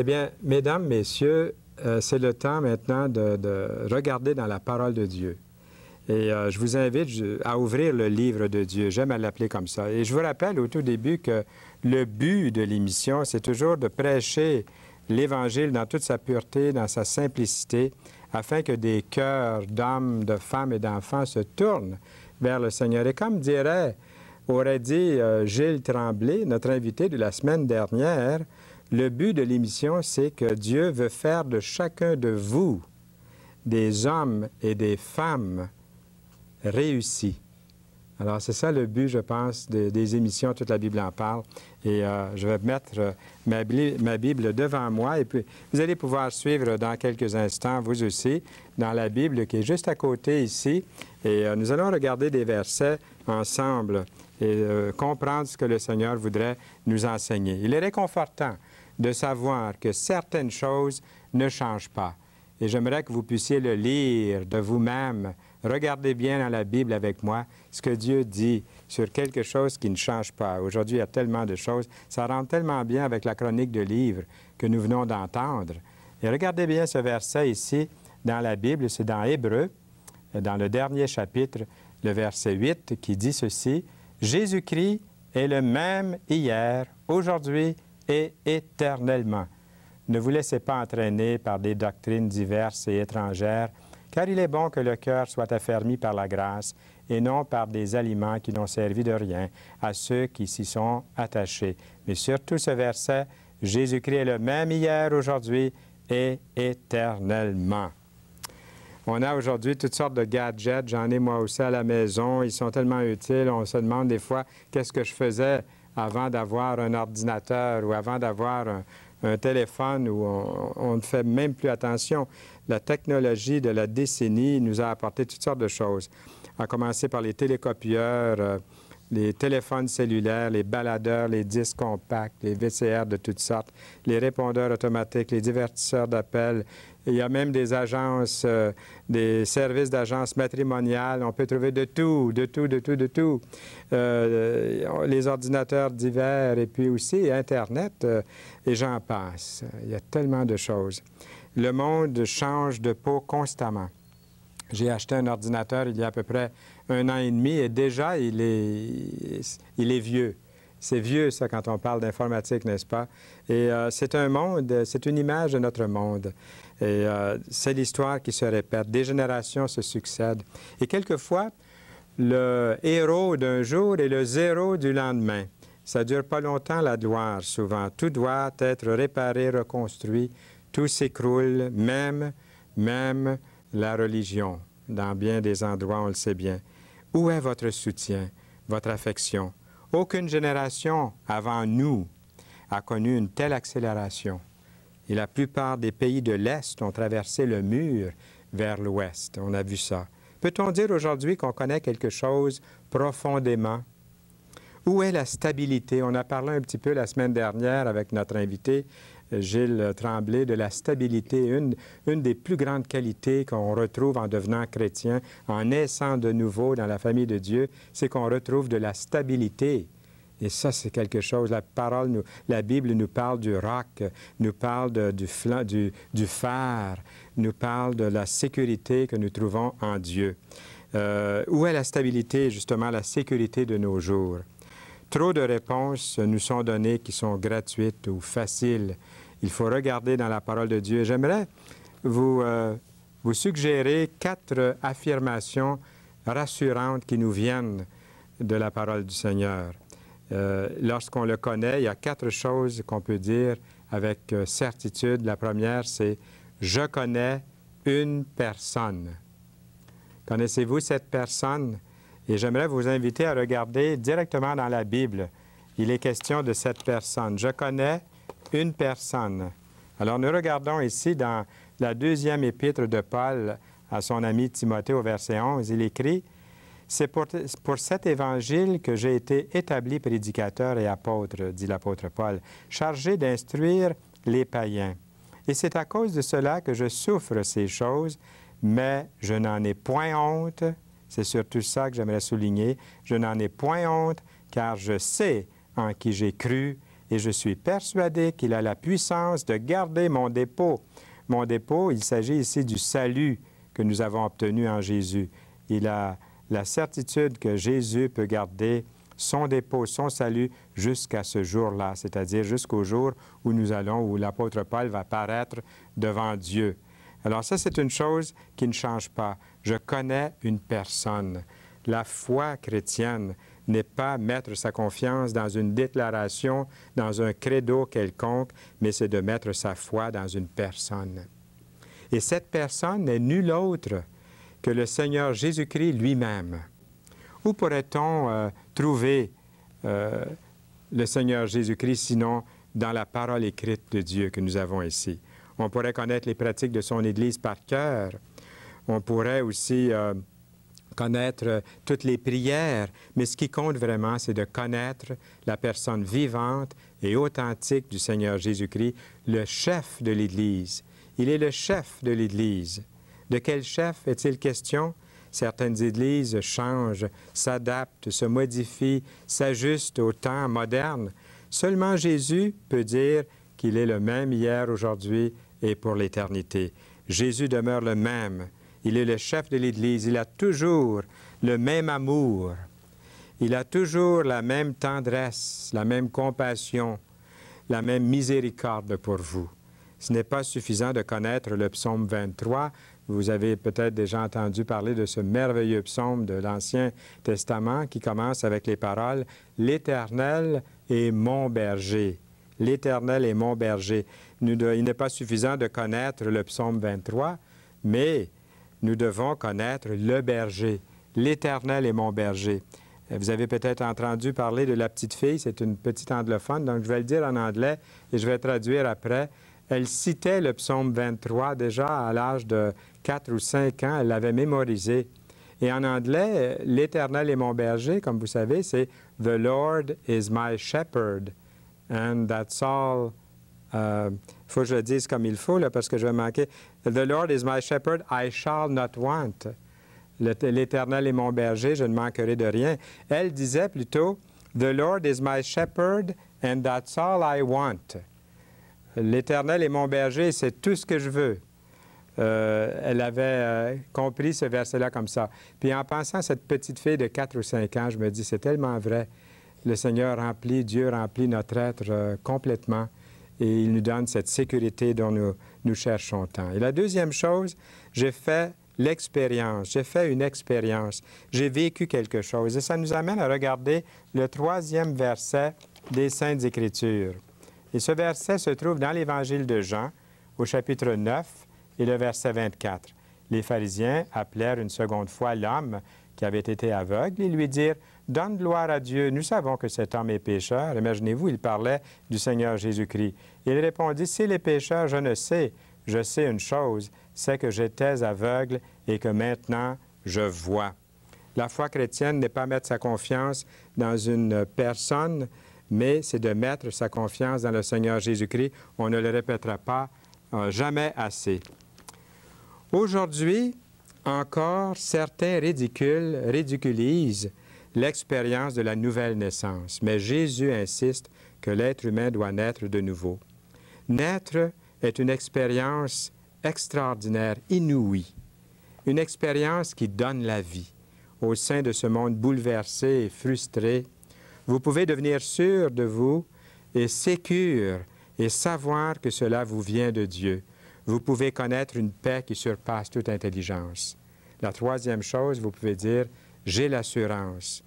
Eh bien, mesdames, messieurs, euh, c'est le temps maintenant de, regarder dans la parole de Dieu. Et euh, je vous invite à ouvrir le livre de Dieu. J'aime à l'appeler comme ça. Et je vous rappelle au tout début que le but de l'émission, c'est toujours de prêcher l'Évangile dans toute sa pureté, dans sa simplicité, afin que des cœurs d'hommes, de femmes et d'enfants se tournent vers le Seigneur. Et comme dirait, aurait dit euh, Gilles Tremblay, notre invité de la semaine dernière, le but de l'émission, c'est que Dieu veut faire de chacun de vous des hommes et des femmes réussis. Alors, c'est ça le but, je pense, des émissions Toute la Bible en parle. Et euh, je vais mettre euh, ma, ma, Bible devant moi. Et puis, vous allez pouvoir suivre dans quelques instants, vous aussi, dans la Bible qui est juste à côté ici. Et euh, nous allons regarder des versets ensemble et comprendre ce que le Seigneur voudrait nous enseigner. Il est réconfortant de savoir que certaines choses ne changent pas. Et j'aimerais que vous puissiez le lire de vous-même. Regardez bien dans la Bible avec moi ce que Dieu dit sur quelque chose qui ne change pas. Aujourd'hui, il y a tellement de choses. Ça rentre tellement bien avec la chronique de livres que nous venons d'entendre. Et regardez bien ce verset ici dans la Bible. C'est dans Hébreu, dans le dernier chapitre, le verset 8, qui dit ceci. Jésus-Christ est le même hier, aujourd'hui et éternellement. Ne vous laissez pas entraîner par des doctrines diverses et étrangères, car il est bon que le cœur soit affermi par la grâce et non par des aliments qui n'ont servi de rien à ceux qui s'y sont attachés. Mais surtout ce verset, Jésus-Christ est le même hier, aujourd'hui et éternellement. On a aujourd'hui toutes sortes de gadgets, j'en ai moi aussi à la maison, ils sont tellement utiles, on se demande des fois qu'est-ce que je faisais avant d'avoir un ordinateur ou avant d'avoir un, téléphone où on, ne fait même plus attention. La technologie de la décennie nous a apporté toutes sortes de choses, à commencer par les télécopieurs, euh, les téléphones cellulaires, les baladeurs, les disques compacts, les VCR de toutes sortes, les répondeurs automatiques, les divertisseurs d'appels, il y a même des agences, euh, des services d'agences matrimoniales. On peut trouver de tout, de tout, de tout, de tout. Euh, les ordinateurs divers et puis aussi Internet, euh, et j'en passe. Il y a tellement de choses. Le monde change de peau constamment. J'ai acheté un ordinateur il y a à peu près un an et demi et déjà, il est, il est vieux. C'est vieux, ça, quand on parle d'informatique, n'est-ce pas? Et euh, c'est un monde, c'est une image de notre monde. Et euh, c'est l'histoire qui se répète. Des générations se succèdent. Et quelquefois, le héros d'un jour est le zéro du lendemain. Ça dure pas longtemps, la gloire, souvent. Tout doit être réparé, reconstruit. Tout s'écroule, même, même la religion. Dans bien des endroits, on le sait bien. Où est votre soutien, votre affection? Aucune génération avant nous a connu une telle accélération. Et la plupart des pays de l'Est ont traversé le mur vers l'Ouest. On a vu ça. Peut-on dire aujourd'hui qu'on connaît quelque chose profondément? Où est la stabilité? On a parlé un petit peu la semaine dernière avec notre invité Gilles Tremblay, de la stabilité, une, des plus grandes qualités qu'on retrouve en devenant chrétien, en naissant de nouveau dans la famille de Dieu, c'est qu'on retrouve de la stabilité. Et ça, c'est quelque chose. La parole, la Bible nous parle du roc, nous parle du, flan, du, du phare, nous parle de la sécurité que nous trouvons en Dieu. Euh, où est la stabilité, justement, la sécurité de nos jours? Trop de réponses nous sont données qui sont gratuites ou faciles. Il faut regarder dans la parole de Dieu. J'aimerais vous, euh, suggérer quatre affirmations rassurantes qui nous viennent de la parole du Seigneur. Euh, lorsqu'on le connaît, il y a quatre choses qu'on peut dire avec euh, certitude. La première, c'est Je connais une personne. Connaissez-vous cette personne? Et j'aimerais vous inviter à regarder directement dans la Bible. Il est question de cette personne. Je connais une personne. Alors nous regardons ici dans la deuxième épître de Paul à son ami Timothée au verset 11. Il écrit, C'est pour, pour cet évangile que j'ai été établi prédicateur et apôtre, dit l'apôtre Paul, chargé d'instruire les païens. Et c'est à cause de cela que je souffre ces choses, mais je n'en ai point honte, c'est surtout ça que j'aimerais souligner. Je n'en ai point honte, car je sais en qui j'ai cru, et je suis persuadé qu'il a la puissance de garder mon dépôt. Mon dépôt, il s'agit ici du salut que nous avons obtenu en Jésus. Il a la certitude que Jésus peut garder son dépôt, son salut jusqu'à ce jour-là, c'est-à-dire jusqu'au jour où nous allons, où l'apôtre Paul va paraître devant Dieu. Alors ça, c'est une chose qui ne change pas. Je connais une personne. La foi chrétienne n'est pas mettre sa confiance dans une déclaration, dans un credo quelconque, mais c'est de mettre sa foi dans une personne. Et cette personne n'est nulle autre que le Seigneur Jésus-Christ lui-même. Où pourrait-on euh, trouver euh, le Seigneur Jésus-Christ sinon dans la parole écrite de Dieu que nous avons ici? On pourrait connaître les pratiques de son Église par cœur. On pourrait aussi euh, connaître euh, toutes les prières, mais ce qui compte vraiment, c'est de connaître la personne vivante et authentique du Seigneur Jésus-Christ, le chef de l'Église. Il est le chef de l'Église. De quel chef est-il question? Certaines Églises changent, s'adaptent, se modifient, s'ajustent au temps moderne. Seulement Jésus peut dire qu'il est le même hier, aujourd'hui et pour l'éternité. Jésus demeure le même. Il est le chef de l'Église. Il a toujours le même amour. Il a toujours la même tendresse, la même compassion, la même miséricorde pour vous. Ce n'est pas suffisant de connaître le psaume 23. Vous avez peut-être déjà entendu parler de ce merveilleux psaume de l'Ancien Testament qui commence avec les paroles L'Éternel est mon berger. L'Éternel est mon berger il n'est pas suffisant de connaître le psaume 23, mais nous devons connaître le berger. L'Éternel est mon berger. Euh, vous avez peut-être entendu parler de la petite fille, c'est une petite anglophone, donc je vais le dire en anglais et je vais traduire après. Elle citait le psaume 23 déjà à l'âge de 4 ou 5 ans, elle l'avait mémorisé. Et en anglais, euh, l'Éternel est mon berger, comme vous savez, c'est The Lord is my shepherd, and that's all il euh, faut que je le dise comme il faut, là, parce que je vais manquer. The Lord is my shepherd, I shall not want. L'Éternel est mon berger, je ne manquerai de rien. Elle disait plutôt, The Lord is my shepherd, and that's all I want. L'Éternel est mon berger, c'est tout ce que je veux. Euh, elle avait euh, compris ce verset-là comme ça. Puis en pensant à cette petite fille de 4 ou 5 ans, je me dis, c'est tellement vrai. Le Seigneur remplit, Dieu remplit notre être complètement et il nous donne cette sécurité dont nous, nous cherchons tant. Et la deuxième chose, j'ai fait l'expérience, j'ai fait une expérience, j'ai vécu quelque chose. Et ça nous amène à regarder le troisième verset des Saintes Écritures. Et ce verset se trouve dans l'Évangile de Jean, au chapitre 9 et le verset 24. Les pharisiens appelèrent une seconde fois l'homme qui avait été aveugle et lui dire Donne gloire à Dieu, nous savons que cet homme est pécheur. Imaginez-vous, il parlait du Seigneur Jésus-Christ. Il répondit S'il est pécheur, je ne sais. Je sais une chose c'est que j'étais aveugle et que maintenant je vois. La foi chrétienne n'est pas mettre sa confiance dans une personne, mais c'est de mettre sa confiance dans le Seigneur Jésus-Christ. On ne le répétera pas euh, jamais assez. Aujourd'hui, encore, certains ridicules, ridiculisent l'expérience de la nouvelle naissance, mais Jésus insiste que l'être humain doit naître de nouveau. Naître est une expérience extraordinaire, inouïe, une expérience qui donne la vie. Au sein de ce monde bouleversé et frustré, vous pouvez devenir sûr de vous et sécure et savoir que cela vous vient de Dieu vous pouvez connaître une paix qui surpasse toute intelligence. La troisième chose, vous pouvez dire, j'ai l'assurance.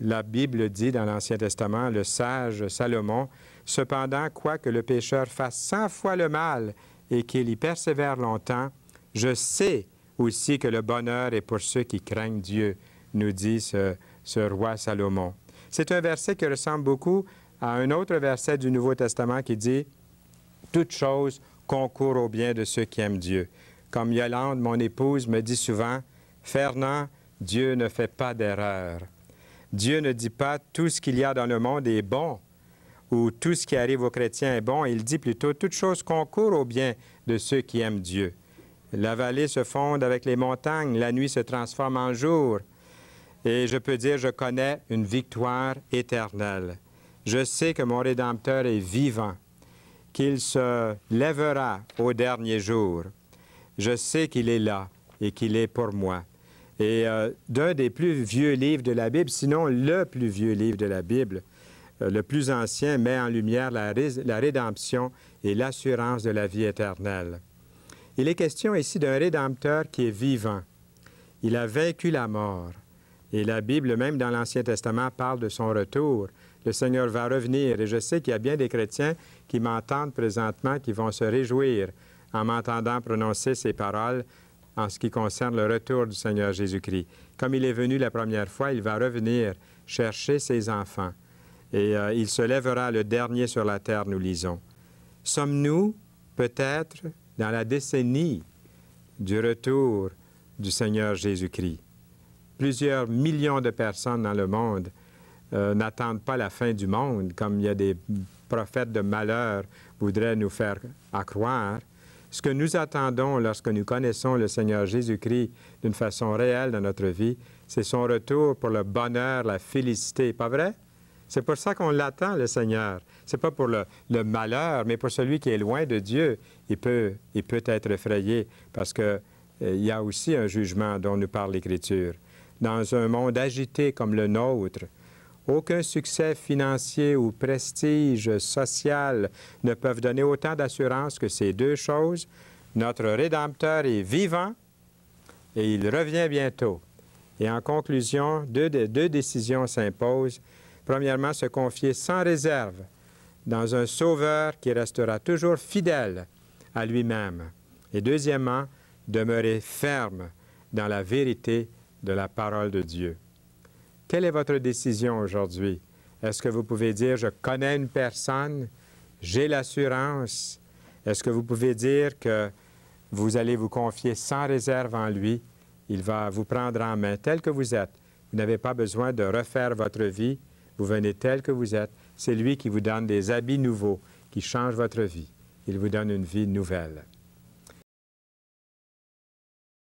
La Bible dit dans l'Ancien Testament, le sage Salomon, Cependant, quoique le pécheur fasse cent fois le mal et qu'il y persévère longtemps, je sais aussi que le bonheur est pour ceux qui craignent Dieu, nous dit ce, roi Salomon. C'est un verset qui ressemble beaucoup à un autre verset du Nouveau Testament qui dit, toute chose concours au bien de ceux qui aiment Dieu. Comme Yolande, mon épouse, me dit souvent, Fernand, Dieu ne fait pas d'erreur. Dieu ne dit pas tout ce qu'il y a dans le monde est bon ou tout ce qui arrive aux chrétiens est bon. Il dit plutôt toute chose concourt au bien de ceux qui aiment Dieu. La vallée se fonde avec les montagnes, la nuit se transforme en jour. Et je peux dire, je connais une victoire éternelle. Je sais que mon Rédempteur est vivant qu'il se lèvera au dernier jour. Je sais qu'il est là et qu'il est pour moi. Et euh, d'un des plus vieux livres de la Bible, sinon le plus vieux livre de la Bible, euh, le plus ancien, met en lumière la, la rédemption et l'assurance de la vie éternelle. Il est question ici d'un rédempteur qui est vivant. Il a vécu la mort. Et la Bible, même dans l'Ancien Testament, parle de son retour. Le Seigneur va revenir. Et je sais qu'il y a bien des chrétiens qui m'entendent présentement, qui vont se réjouir en m'entendant prononcer ces paroles en ce qui concerne le retour du Seigneur Jésus-Christ. Comme il est venu la première fois, il va revenir chercher ses enfants. Et euh, il se lèvera le dernier sur la terre, nous lisons. Sommes-nous peut-être dans la décennie du retour du Seigneur Jésus-Christ? plusieurs millions de personnes dans le monde euh, n'attendent pas la fin du monde, comme il y a des prophètes de malheur voudraient nous faire accroire. Ce que nous attendons lorsque nous connaissons le Seigneur Jésus-Christ d'une façon réelle dans notre vie, c'est son retour pour le bonheur, la félicité, pas vrai? C'est pour ça qu'on l'attend, le Seigneur. C'est pas pour le, malheur, mais pour celui qui est loin de Dieu, il peut, il peut être effrayé parce qu'il euh, il y a aussi un jugement dont nous parle l'Écriture dans un monde agité comme le nôtre. Aucun succès financier ou prestige social ne peuvent donner autant d'assurance que ces deux choses. Notre Rédempteur est vivant et il revient bientôt. Et en conclusion, deux, deux décisions s'imposent. Premièrement, se confier sans réserve dans un Sauveur qui restera toujours fidèle à lui-même. Et deuxièmement, demeurer ferme dans la vérité de la parole de Dieu. Quelle est votre décision aujourd'hui? Est-ce que vous pouvez dire, je connais une personne, j'ai l'assurance? Est-ce que vous pouvez dire que vous allez vous confier sans réserve en lui? Il va vous prendre en main tel que vous êtes. Vous n'avez pas besoin de refaire votre vie. Vous venez tel que vous êtes. C'est lui qui vous donne des habits nouveaux, qui change votre vie. Il vous donne une vie nouvelle.